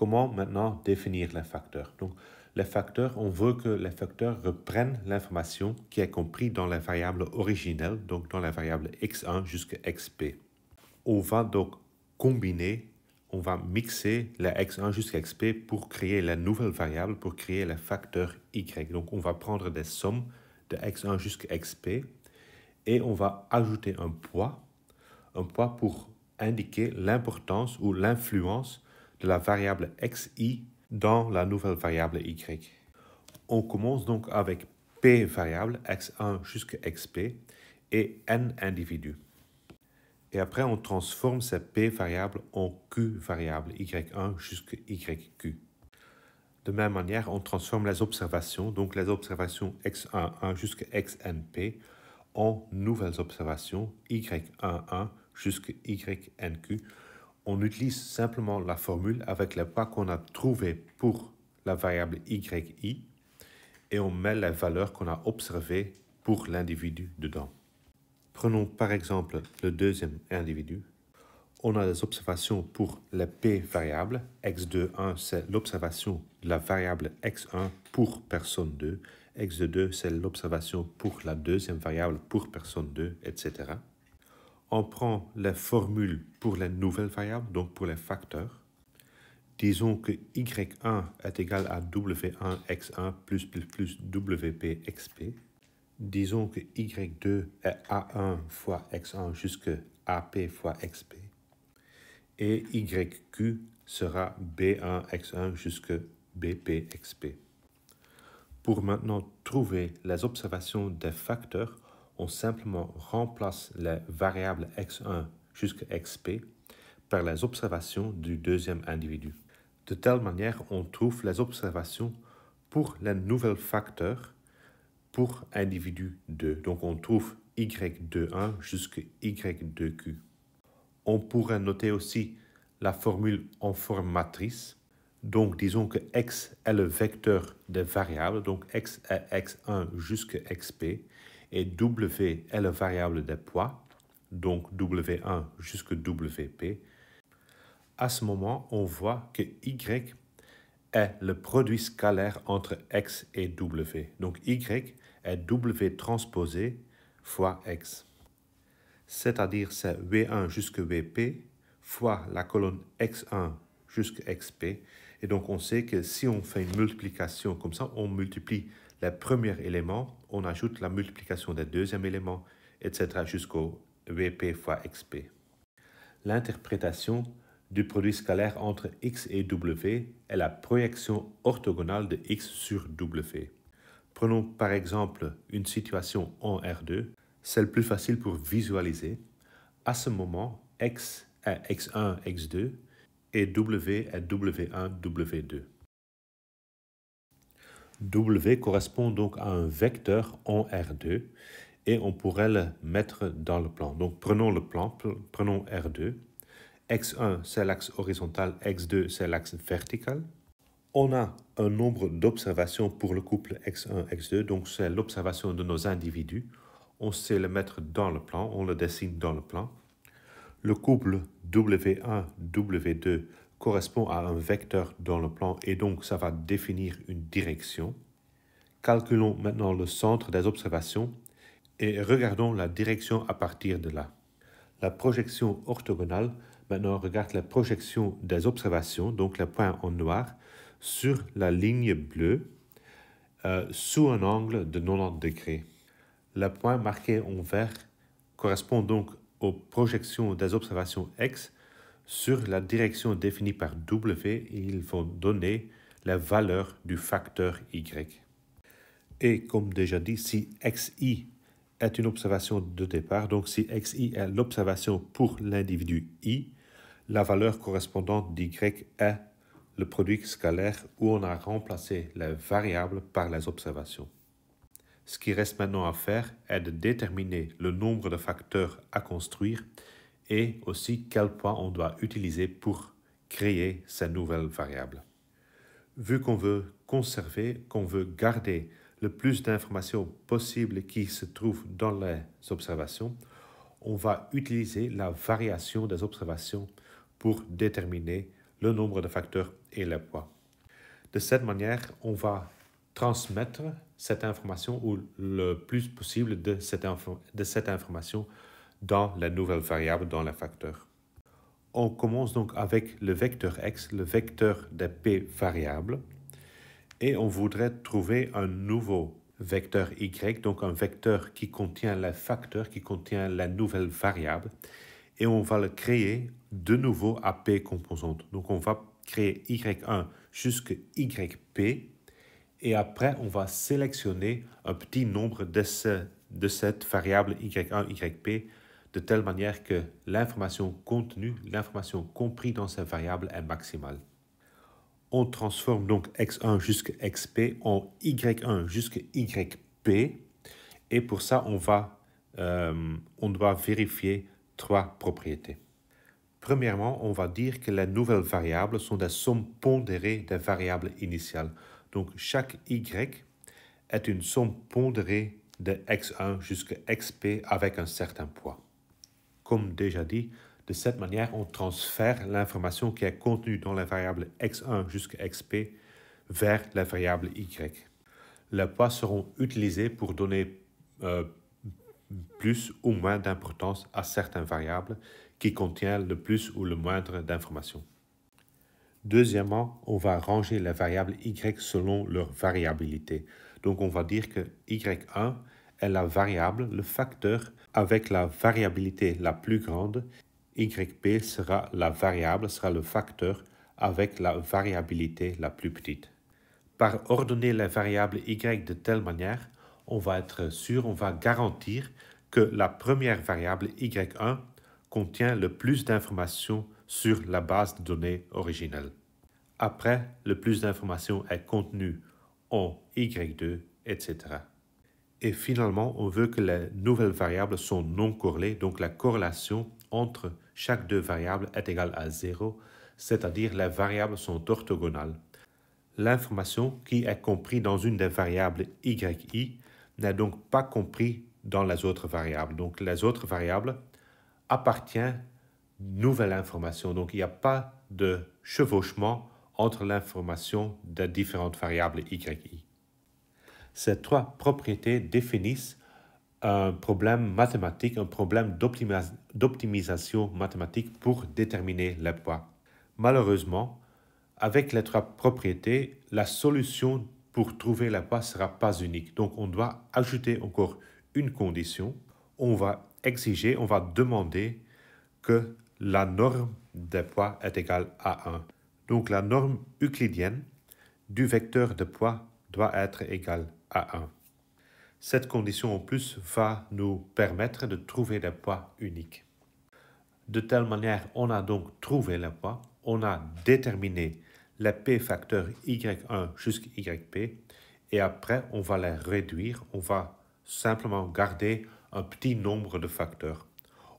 Comment maintenant définir les facteurs Donc, les facteurs, on veut que les facteurs reprennent l'information qui est comprise dans la variable originelle, donc dans la variable x1 jusqu'à xp. On va donc combiner, on va mixer les x1 jusqu'à xp pour créer la nouvelle variable, pour créer le facteurs y. Donc on va prendre des sommes de x1 jusqu'à xp et on va ajouter un poids, un poids pour indiquer l'importance ou l'influence de la variable xi dans la nouvelle variable y. On commence donc avec p variables x1 jusqu'à xp et n individus. Et après, on transforme ces p variables en q variables y1 jusqu'à yq. De même manière, on transforme les observations, donc les observations x11 jusqu'à xnp, en nouvelles observations y11 jusqu'à ynq on utilise simplement la formule avec le pas qu'on a trouvé pour la variable yi et on met les valeurs qu'on a observées pour l'individu dedans. Prenons par exemple le deuxième individu. On a des observations pour les p variables. x21, c'est l'observation de la variable x1 pour personne 2. x2, c'est l'observation pour la deuxième variable pour personne 2, etc on prend les formules pour les nouvelles variables, donc pour les facteurs. Disons que y1 est égal à w1x1 plus plus plus wpxp. Disons que y2 est a1 fois x1 jusque ap fois xp. Et yq sera b1x1 bp bpxp. Pour maintenant trouver les observations des facteurs, on simplement remplace les variables x1 jusqu'à xp par les observations du deuxième individu. De telle manière, on trouve les observations pour les nouvelles facteurs pour individu 2. Donc on trouve y21 jusqu'à y2q. On pourrait noter aussi la formule en forme matrice. Donc disons que x est le vecteur des variables, donc x est x1 jusqu'à xp, et W est la variable des poids, donc W1 jusqu'à WP, à ce moment, on voit que Y est le produit scalaire entre X et W. Donc Y est W transposé fois X. C'est-à-dire c'est V1 jusqu'à VP fois la colonne X1 jusqu'à XP. Et donc on sait que si on fait une multiplication comme ça, on multiplie le premier élément, on ajoute la multiplication des deuxième éléments, etc. jusqu'au VP fois XP. L'interprétation du produit scalaire entre x et w est la projection orthogonale de x sur w. Prenons par exemple une situation en R2, celle plus facile pour visualiser. À ce moment, x est x1, x2 et w est w1, w2. W correspond donc à un vecteur en R2 et on pourrait le mettre dans le plan. Donc prenons le plan, prenons R2. X1, c'est l'axe horizontal, X2, c'est l'axe vertical. On a un nombre d'observations pour le couple X1, X2, donc c'est l'observation de nos individus. On sait le mettre dans le plan, on le dessine dans le plan. Le couple W1, W2, correspond à un vecteur dans le plan et donc ça va définir une direction. Calculons maintenant le centre des observations et regardons la direction à partir de là. La projection orthogonale maintenant regarde la projection des observations, donc les point en noir, sur la ligne bleue euh, sous un angle de 90 degrés. Le point marqué en vert correspond donc aux projections des observations X sur la direction définie par W, ils vont donner la valeur du facteur Y. Et comme déjà dit, si xi est une observation de départ, donc si xi est l'observation pour l'individu i, la valeur correspondante d'y est le produit scalaire où on a remplacé les variables par les observations. Ce qui reste maintenant à faire est de déterminer le nombre de facteurs à construire et aussi quel poids on doit utiliser pour créer ces nouvelle variable. Vu qu'on veut conserver, qu'on veut garder le plus d'informations possibles qui se trouvent dans les observations, on va utiliser la variation des observations pour déterminer le nombre de facteurs et les poids. De cette manière, on va transmettre cette information ou le plus possible de cette information dans la nouvelle variable dans le facteur. On commence donc avec le vecteur x, le vecteur des p variables, et on voudrait trouver un nouveau vecteur y, donc un vecteur qui contient le facteur, qui contient la nouvelle variable, et on va le créer de nouveau à p composante. Donc on va créer y1 jusqu'à yp, et après on va sélectionner un petit nombre de, de cette variable y1, yp de telle manière que l'information contenue, l'information comprise dans ces variable est maximale. On transforme donc x1 jusqu'à xp en y1 jusqu'à yp. Et pour ça, on, va, euh, on doit vérifier trois propriétés. Premièrement, on va dire que les nouvelles variables sont des sommes pondérées des variables initiales. Donc chaque y est une somme pondérée de x1 jusqu'à xp avec un certain poids. Comme déjà dit, de cette manière, on transfère l'information qui est contenue dans la variable x1 jusqu'à xp vers la variable y. Les poids seront utilisés pour donner euh, plus ou moins d'importance à certaines variables qui contiennent le plus ou le moindre d'informations. Deuxièmement, on va ranger les variables y selon leur variabilité. Donc on va dire que y1 est la variable, le facteur avec la variabilité la plus grande, YP sera la variable, sera le facteur avec la variabilité la plus petite. Par ordonner les variables y de telle manière, on va être sûr, on va garantir que la première variable y1 contient le plus d'informations sur la base de données originelle. Après, le plus d'informations est contenu en y2, etc. Et finalement, on veut que les nouvelles variables sont non corrélées, donc la corrélation entre chaque deux variables est égale à 0, c'est-à-dire les variables sont orthogonales. L'information qui est comprise dans une des variables yi n'est donc pas comprise dans les autres variables. Donc les autres variables appartiennent nouvelle information. Donc il n'y a pas de chevauchement entre l'information des différentes variables yi. Ces trois propriétés définissent un problème mathématique, un problème d'optimisation mathématique pour déterminer les poids. Malheureusement, avec les trois propriétés, la solution pour trouver les poids ne sera pas unique. Donc on doit ajouter encore une condition. On va exiger, on va demander que la norme des poids est égale à 1. Donc la norme euclidienne du vecteur de poids doit être égale 1. Cette condition en plus va nous permettre de trouver des poids uniques. De telle manière, on a donc trouvé les poids, on a déterminé les p facteurs y1 jusqu'à yp, et après, on va les réduire, on va simplement garder un petit nombre de facteurs.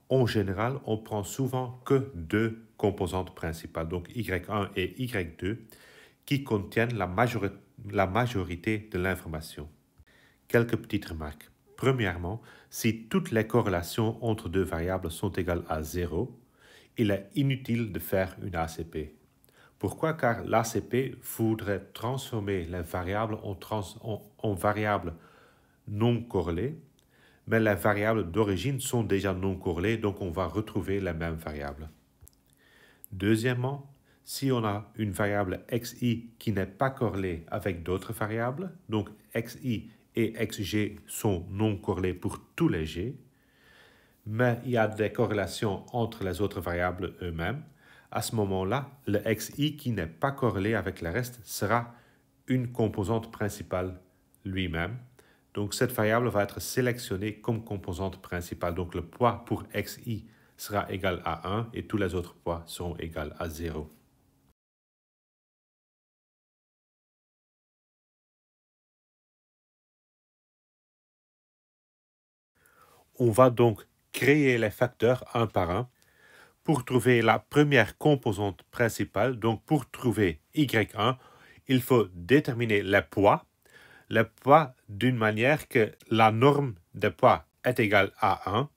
En général, on prend souvent que deux composantes principales, donc y1 et y2, qui contiennent la majorité la majorité de l'information. Quelques petites remarques. Premièrement, si toutes les corrélations entre deux variables sont égales à 0, il est inutile de faire une ACP. Pourquoi Car l'ACP voudrait transformer les variables en, variables non corrélées, mais les variables d'origine sont déjà non corrélées, donc on va retrouver les mêmes variables. Deuxièmement, si on a une variable xi qui n'est pas corrélée avec d'autres variables, donc xi et xg sont non corrélés pour tous les g, mais il y a des corrélations entre les autres variables eux-mêmes, à ce moment-là, le xi qui n'est pas corrélé avec le reste sera une composante principale lui-même. Donc cette variable va être sélectionnée comme composante principale. Donc le poids pour xi sera égal à 1 et tous les autres poids seront égaux à 0. On va donc créer les facteurs un par un pour trouver la première composante principale. Donc pour trouver Y1, il faut déterminer les poids. Le poids d'une manière que la norme de poids est égale à 1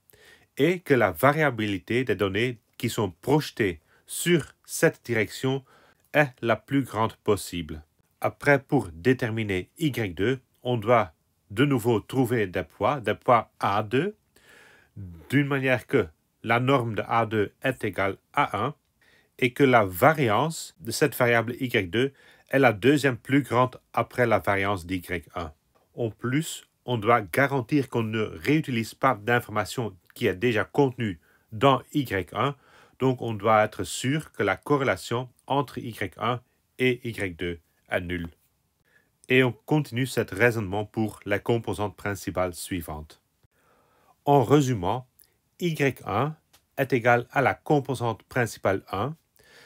et que la variabilité des données qui sont projetées sur cette direction est la plus grande possible. Après, pour déterminer Y2, on doit de nouveau trouver des poids, des poids A2 d'une manière que la norme de A2 est égale à 1 et que la variance de cette variable y2 est la deuxième plus grande après la variance d'y1. En plus, on doit garantir qu'on ne réutilise pas d'information qui est déjà contenue dans y1, donc on doit être sûr que la corrélation entre y1 et y2 est nulle. Et on continue cet raisonnement pour la composante principale suivante. En résumant, y1 est égal à la composante principale 1,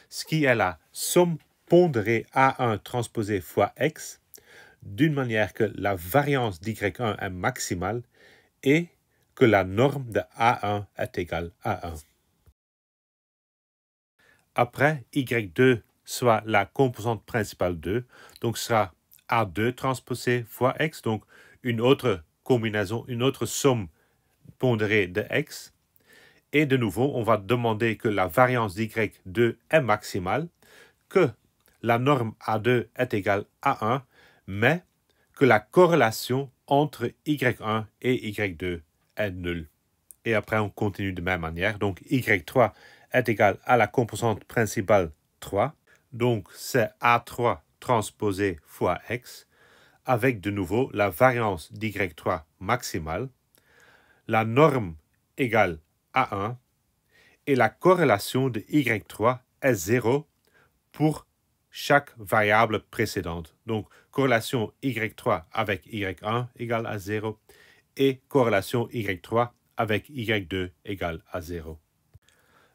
ce qui est la somme pondérée A1 transposée fois X, d'une manière que la variance d'Y1 est maximale et que la norme de A1 est égale à 1. Après, Y2 soit la composante principale 2, donc sera A2 transposée fois X, donc une autre combinaison, une autre somme pondéré de x. Et de nouveau, on va demander que la variance y2 est maximale, que la norme A2 est égale à 1, mais que la corrélation entre y1 et y2 est nulle. Et après, on continue de même manière. Donc, y3 est égal à la composante principale 3. Donc, c'est A3 transposé fois x, avec de nouveau la variance d'y3 maximale la norme égale à 1 et la corrélation de Y3 est 0 pour chaque variable précédente. Donc, corrélation Y3 avec Y1 égale à 0 et corrélation Y3 avec Y2 égale à 0.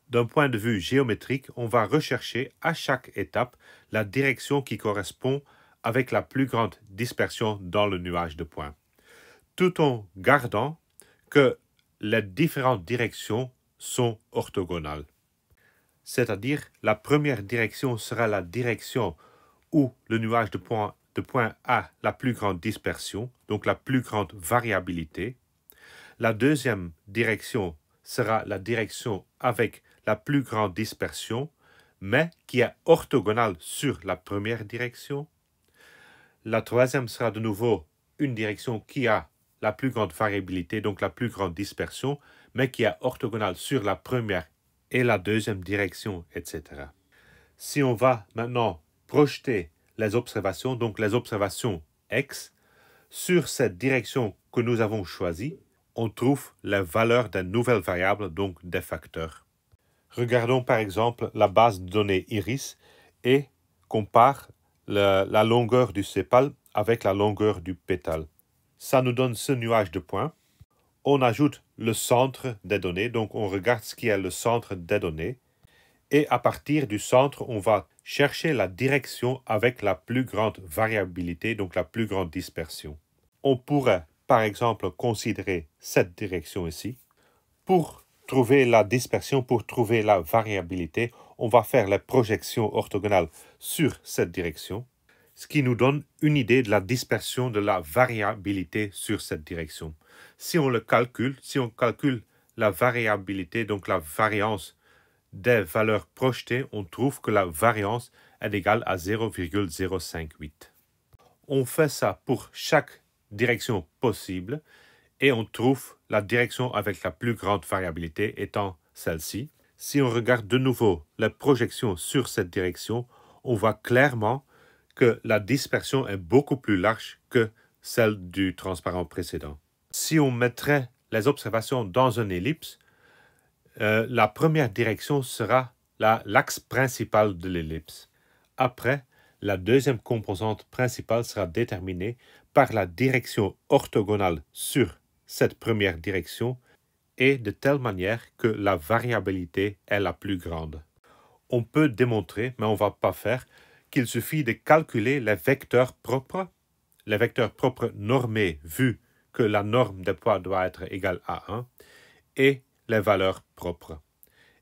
D'un point de vue géométrique, on va rechercher à chaque étape la direction qui correspond avec la plus grande dispersion dans le nuage de points, tout en gardant que les différentes directions sont orthogonales. C'est-à-dire, la première direction sera la direction où le nuage de points de point a la plus grande dispersion, donc la plus grande variabilité. La deuxième direction sera la direction avec la plus grande dispersion, mais qui est orthogonale sur la première direction. La troisième sera de nouveau une direction qui a la plus grande variabilité, donc la plus grande dispersion, mais qui est orthogonale sur la première et la deuxième direction, etc. Si on va maintenant projeter les observations, donc les observations x, sur cette direction que nous avons choisie, on trouve les valeurs des nouvelles variables, donc des facteurs. Regardons par exemple la base de données iris et compare la longueur du sépale avec la longueur du pétale ça nous donne ce nuage de points. On ajoute le centre des données, donc on regarde ce qui est le centre des données. Et à partir du centre, on va chercher la direction avec la plus grande variabilité, donc la plus grande dispersion. On pourrait, par exemple, considérer cette direction ici. Pour trouver la dispersion, pour trouver la variabilité, on va faire la projection orthogonale sur cette direction ce qui nous donne une idée de la dispersion de la variabilité sur cette direction. Si on le calcule, si on calcule la variabilité, donc la variance des valeurs projetées, on trouve que la variance est égale à 0,058. On fait ça pour chaque direction possible et on trouve la direction avec la plus grande variabilité étant celle-ci. Si on regarde de nouveau la projection sur cette direction, on voit clairement que la dispersion est beaucoup plus large que celle du transparent précédent. Si on mettrait les observations dans une ellipse, euh, la première direction sera l'axe principal de l'ellipse. Après, la deuxième composante principale sera déterminée par la direction orthogonale sur cette première direction et de telle manière que la variabilité est la plus grande. On peut démontrer, mais on ne va pas faire, qu'il suffit de calculer les vecteurs propres, les vecteurs propres normés vu que la norme de poids doit être égale à 1, et les valeurs propres.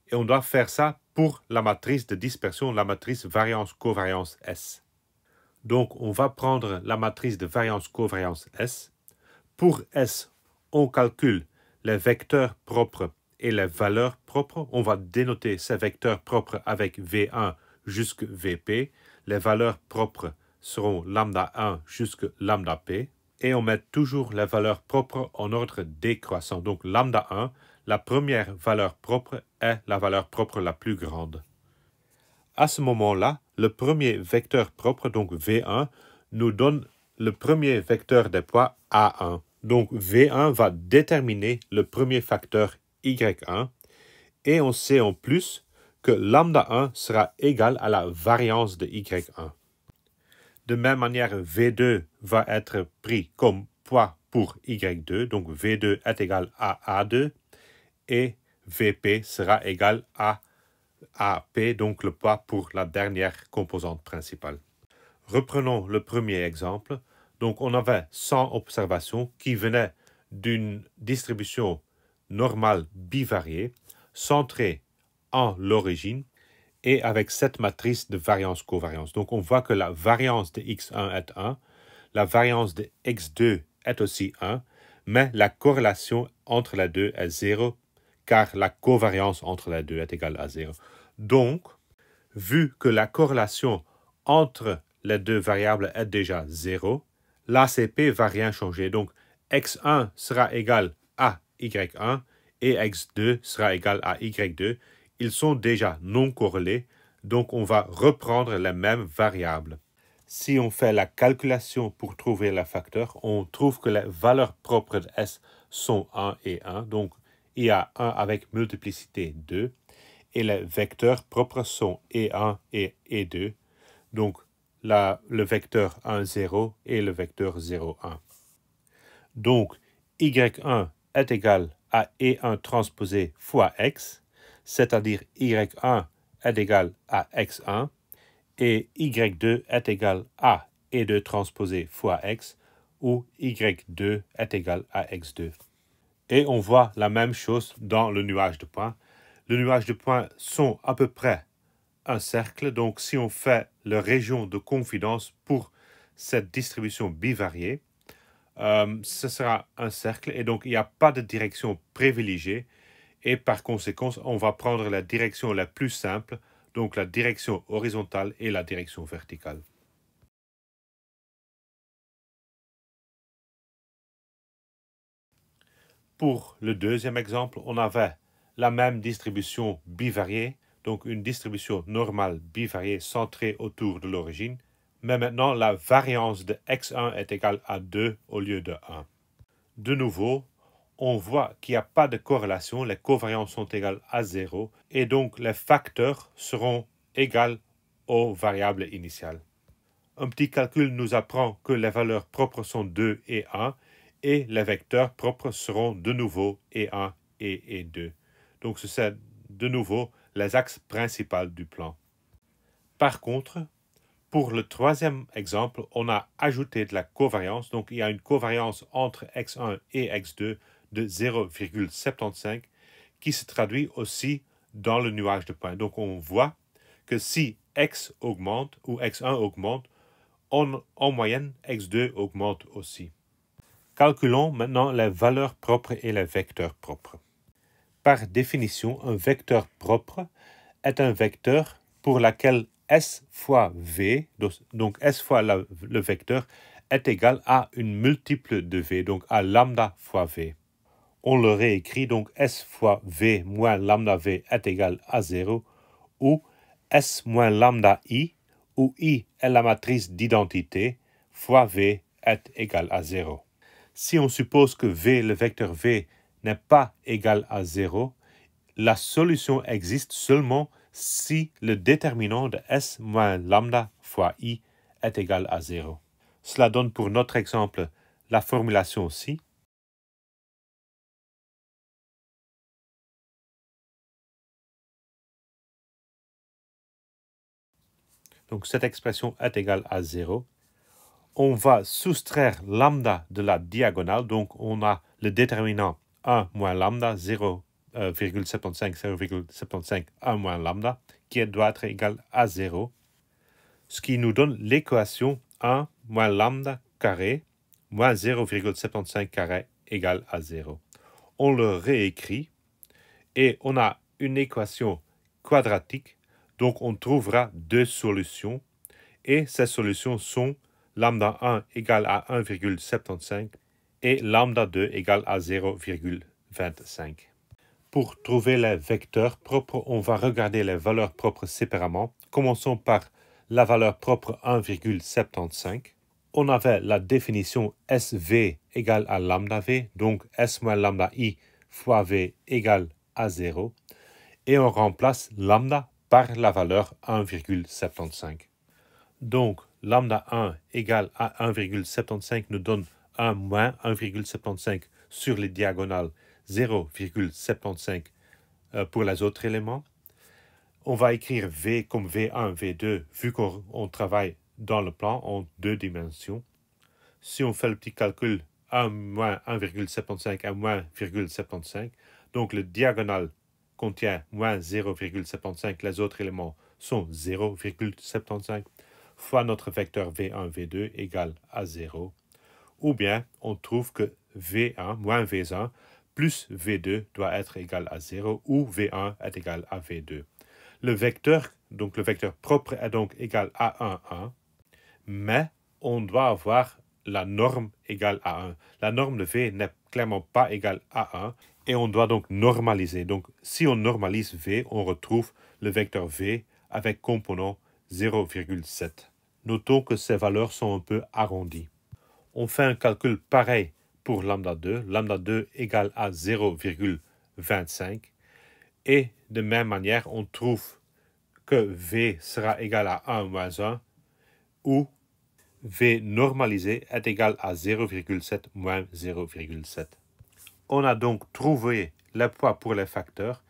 Et on doit faire ça pour la matrice de dispersion, la matrice variance-covariance S. Donc on va prendre la matrice de variance-covariance S. Pour S, on calcule les vecteurs propres et les valeurs propres. On va dénoter ces vecteurs propres avec V1 jusqu'à VP les valeurs propres seront lambda 1 jusqu'à lambda p, et on met toujours les valeurs propres en ordre décroissant. Donc lambda 1, la première valeur propre est la valeur propre la plus grande. À ce moment-là, le premier vecteur propre, donc V1, nous donne le premier vecteur des poids A1. Donc V1 va déterminer le premier facteur Y1. Et on sait en plus que lambda 1 sera égal à la variance de y1. De même manière, V2 va être pris comme poids pour y2, donc V2 est égal à A2, et VP sera égal à AP, donc le poids pour la dernière composante principale. Reprenons le premier exemple. Donc on avait 100 observations qui venaient d'une distribution normale bivariée, centrée en l'origine et avec cette matrice de variance-covariance. Donc on voit que la variance de x1 est 1, la variance de x2 est aussi 1, mais la corrélation entre les deux est 0, car la covariance entre les deux est égale à 0. Donc, vu que la corrélation entre les deux variables est déjà 0, l'ACP ne va rien changer. Donc, x1 sera égal à y1 et x2 sera égal à y2, ils sont déjà non corrélés, donc on va reprendre la même variable. Si on fait la calculation pour trouver le facteur, on trouve que les valeurs propres de S sont 1 et 1, donc il y a 1 avec multiplicité 2, et les vecteurs propres sont E1 et E2, donc le vecteur 1, 0 et le vecteur 0, 1. Donc, Y1 est égal à E1 transposé fois X, c'est-à-dire y1 est égal à x1 et y2 est égal à et 2 transposé fois x ou y2 est égal à x2. Et on voit la même chose dans le nuage de points. Le nuage de points sont à peu près un cercle, donc si on fait la région de confidence pour cette distribution bivariée, euh, ce sera un cercle et donc il n'y a pas de direction privilégiée et par conséquent, on va prendre la direction la plus simple, donc la direction horizontale et la direction verticale. Pour le deuxième exemple, on avait la même distribution bivariée, donc une distribution normale bivariée centrée autour de l'origine, mais maintenant la variance de x1 est égale à 2 au lieu de 1. De nouveau, on voit qu'il n'y a pas de corrélation, les covariances sont égales à 0, et donc les facteurs seront égales aux variables initiales. Un petit calcul nous apprend que les valeurs propres sont 2 et 1, et les vecteurs propres seront de nouveau et 1 et 2 Donc ce sont de nouveau les axes principaux du plan. Par contre, pour le troisième exemple, on a ajouté de la covariance, donc il y a une covariance entre x1 et x2 de 0,75 qui se traduit aussi dans le nuage de points. Donc on voit que si x augmente ou x1 augmente, en, en moyenne, x2 augmente aussi. Calculons maintenant les valeurs propres et les vecteurs propres. Par définition, un vecteur propre est un vecteur pour lequel S fois V, donc S fois le vecteur, est égal à une multiple de V, donc à lambda fois V on le réécrit donc S fois V moins lambda V est égal à 0 ou S moins lambda I où I est la matrice d'identité fois V est égal à 0. Si on suppose que V, le vecteur V, n'est pas égal à 0, la solution existe seulement si le déterminant de S moins lambda fois I est égal à 0. Cela donne pour notre exemple la formulation ci donc cette expression est égale à 0. On va soustraire lambda de la diagonale, donc on a le déterminant 1 moins lambda, 0,75, 0,75, 1 moins lambda, qui doit être égal à 0, ce qui nous donne l'équation 1 moins lambda carré moins 0,75 carré égale à 0. On le réécrit et on a une équation quadratique donc on trouvera deux solutions et ces solutions sont lambda 1 égale à 1,75 et lambda 2 égale à 0,25. Pour trouver les vecteurs propres, on va regarder les valeurs propres séparément. Commençons par la valeur propre 1,75. On avait la définition SV égale à lambda V, donc S moins lambda I fois V égale à 0. Et on remplace lambda par la valeur 1,75. Donc, lambda 1 égale à 1,75 nous donne 1 moins 1,75 sur les diagonales 0,75 euh, pour les autres éléments. On va écrire V comme V1, V2, vu qu'on travaille dans le plan en deux dimensions. Si on fait le petit calcul, 1 moins 1,75 à moins 1,75, donc le diagonale contient moins 0,75, les autres éléments sont 0,75 fois notre vecteur V1, V2 égale à 0. Ou bien on trouve que V1 moins V1 plus V2 doit être égal à 0 ou V1 est égal à V2. Le vecteur, donc le vecteur propre est donc égal à 1, 1, mais on doit avoir la norme égale à 1. La norme de V n'est clairement pas égale à 1 et on doit donc normaliser. Donc si on normalise V, on retrouve le vecteur V avec composant 0,7. Notons que ces valeurs sont un peu arrondies. On fait un calcul pareil pour lambda 2. Lambda 2 égale à 0,25. Et de même manière, on trouve que V sera égal à 1 moins 1 ou V normalisé est égal à 0,7 moins 0,7. On a donc trouvé le poids pour les facteurs.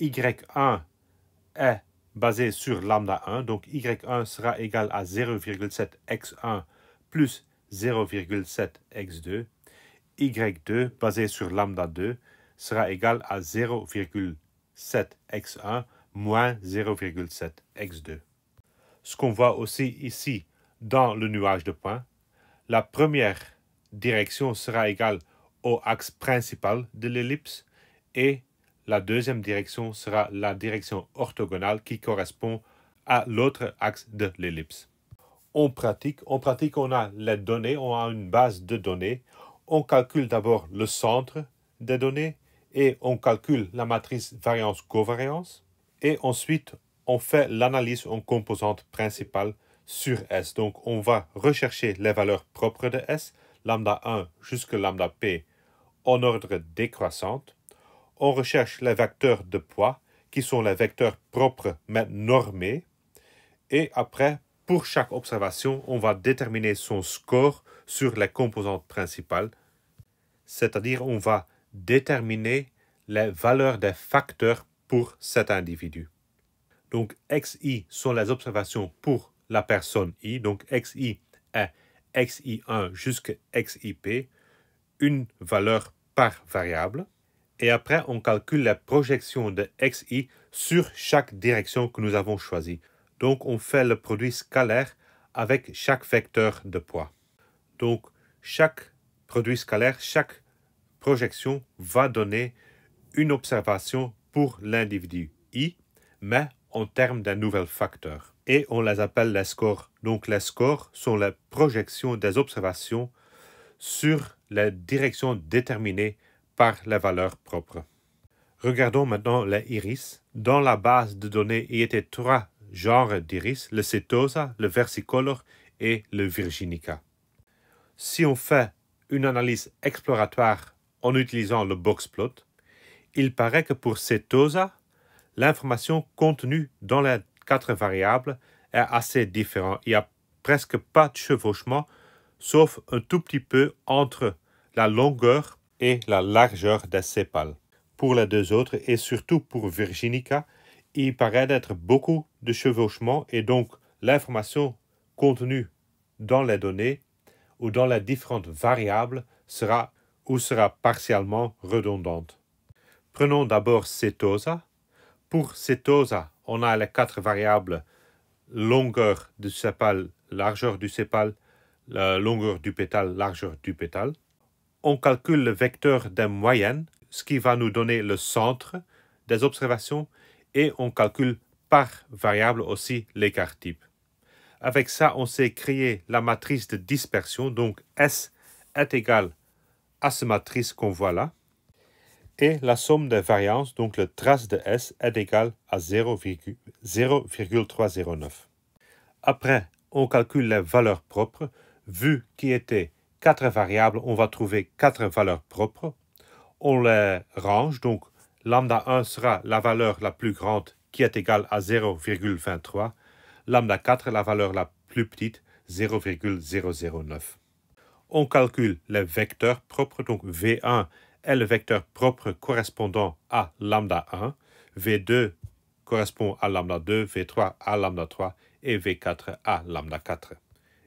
Y1 est basé sur lambda 1, donc Y1 sera égal à 0,7 X1 plus 0,7 X2. Y2 basé sur lambda 2 sera égal à 0,7 X1 moins 0,7 X2. Ce qu'on voit aussi ici dans le nuage de points, la première direction sera égale au axe principal de l'ellipse et la deuxième direction sera la direction orthogonale qui correspond à l'autre axe de l'ellipse. On pratique, on pratique, on a les données, on a une base de données. On calcule d'abord le centre des données et on calcule la matrice variance-covariance. Et ensuite, on fait l'analyse en composantes principales sur S. Donc, on va rechercher les valeurs propres de S, lambda 1 jusqu'à lambda p, en ordre décroissante. On recherche les vecteurs de poids, qui sont les vecteurs propres mais normés. Et après, pour chaque observation, on va déterminer son score sur les composantes principales, c'est-à-dire on va déterminer les valeurs des facteurs pour cet individu. Donc xi sont les observations pour la personne i, donc xi est xi1 jusqu'à xip, une valeur par variable. Et après, on calcule la projection de xi sur chaque direction que nous avons choisie. Donc, on fait le produit scalaire avec chaque vecteur de poids. Donc, chaque produit scalaire, chaque projection va donner une observation pour l'individu i, mais en termes d'un nouvel facteur. Et on les appelle les scores. Donc les scores sont la projection des observations sur la direction déterminée par la valeur propre. Regardons maintenant les iris. Dans la base de données, il y était trois genres d'iris, le setosa, le versicolor et le virginica. Si on fait une analyse exploratoire en utilisant le boxplot, il paraît que pour setosa, l'information contenue dans les quatre variables est assez différente. Il n'y a presque pas de chevauchement, sauf un tout petit peu entre la longueur et la largeur des sépales. Pour les deux autres, et surtout pour Virginica, il paraît être beaucoup de chevauchement et donc l'information contenue dans les données ou dans les différentes variables sera ou sera partiellement redondante. Prenons d'abord Cetosa, pour osa, on a les quatre variables longueur du sépale, largeur du sépale, longueur du pétale, largeur du pétale. On calcule le vecteur des moyennes, ce qui va nous donner le centre des observations, et on calcule par variable aussi l'écart type. Avec ça, on sait créer la matrice de dispersion, donc S est égal à cette matrice qu'on voit là et la somme des variances, donc le trace de S, est égale à 0,309. Après, on calcule les valeurs propres. Vu qu'il y a quatre variables, on va trouver quatre valeurs propres. On les range, donc lambda 1 sera la valeur la plus grande qui est égale à 0,23. Lambda 4, la valeur la plus petite, 0,009. On calcule les vecteurs propres, donc V1 est le vecteur propre correspondant à lambda 1, V2 correspond à lambda 2, V3 à lambda 3 et V4 à lambda 4.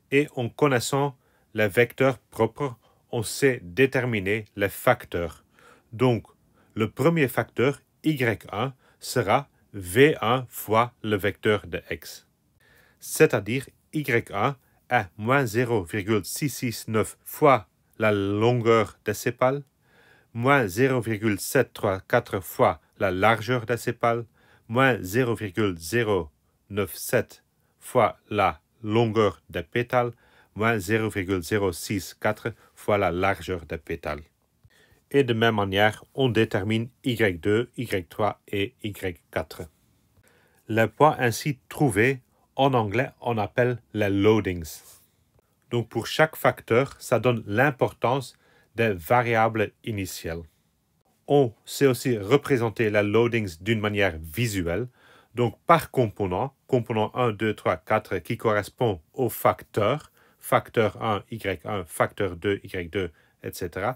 Et en connaissant les vecteurs propres, on sait déterminer les facteurs. Donc, le premier facteur, y1, sera v1 fois le vecteur de x. C'est-à-dire y1 est moins 0,669 fois la longueur des sépales moins 0,734 fois la largeur des sépale, moins 0,097 fois la longueur des pétales, moins 0,064 fois la largeur des pétales. Et de même manière, on détermine Y2, Y3 et Y4. Les poids ainsi trouvés, en anglais, on appelle les loadings. Donc pour chaque facteur, ça donne l'importance des variables initiales. On sait aussi représenter les loadings d'une manière visuelle, donc par component, component 1, 2, 3, 4 qui correspond au facteur, facteur 1, Y1, facteur 2, Y2, etc.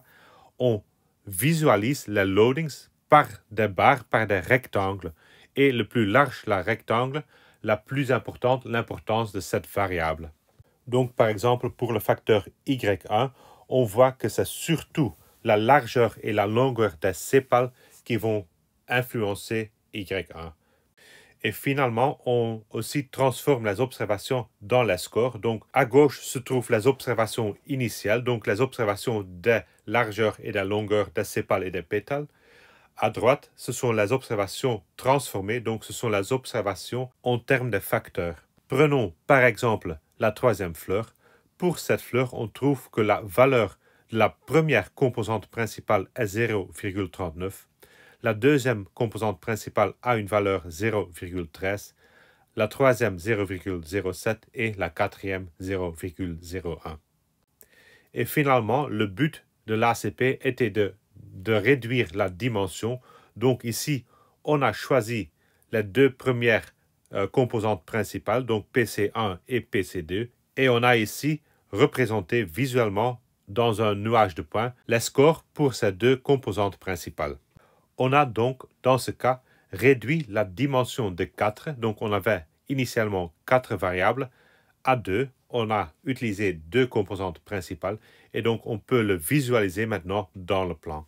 On visualise les loadings par des barres, par des rectangles. Et le plus large la rectangle, la plus importante l'importance de cette variable. Donc par exemple pour le facteur Y1, on voit que c'est surtout la largeur et la longueur des sépales qui vont influencer Y1. Et finalement, on aussi transforme les observations dans les scores. Donc, à gauche se trouvent les observations initiales, donc les observations des largeurs et des longueur des sépales et des pétales. À droite, ce sont les observations transformées, donc ce sont les observations en termes de facteurs. Prenons par exemple la troisième fleur. Pour cette fleur, on trouve que la valeur de la première composante principale est 0,39, la deuxième composante principale a une valeur 0,13, la troisième 0,07 et la quatrième 0,01. Et finalement, le but de l'ACP était de, de réduire la dimension. Donc ici, on a choisi les deux premières euh, composantes principales, donc PC1 et PC2, et on a ici représenté visuellement dans un nuage de points les scores pour ces deux composantes principales. On a donc, dans ce cas, réduit la dimension de 4, donc on avait initialement 4 variables, à 2, on a utilisé deux composantes principales, et donc on peut le visualiser maintenant dans le plan.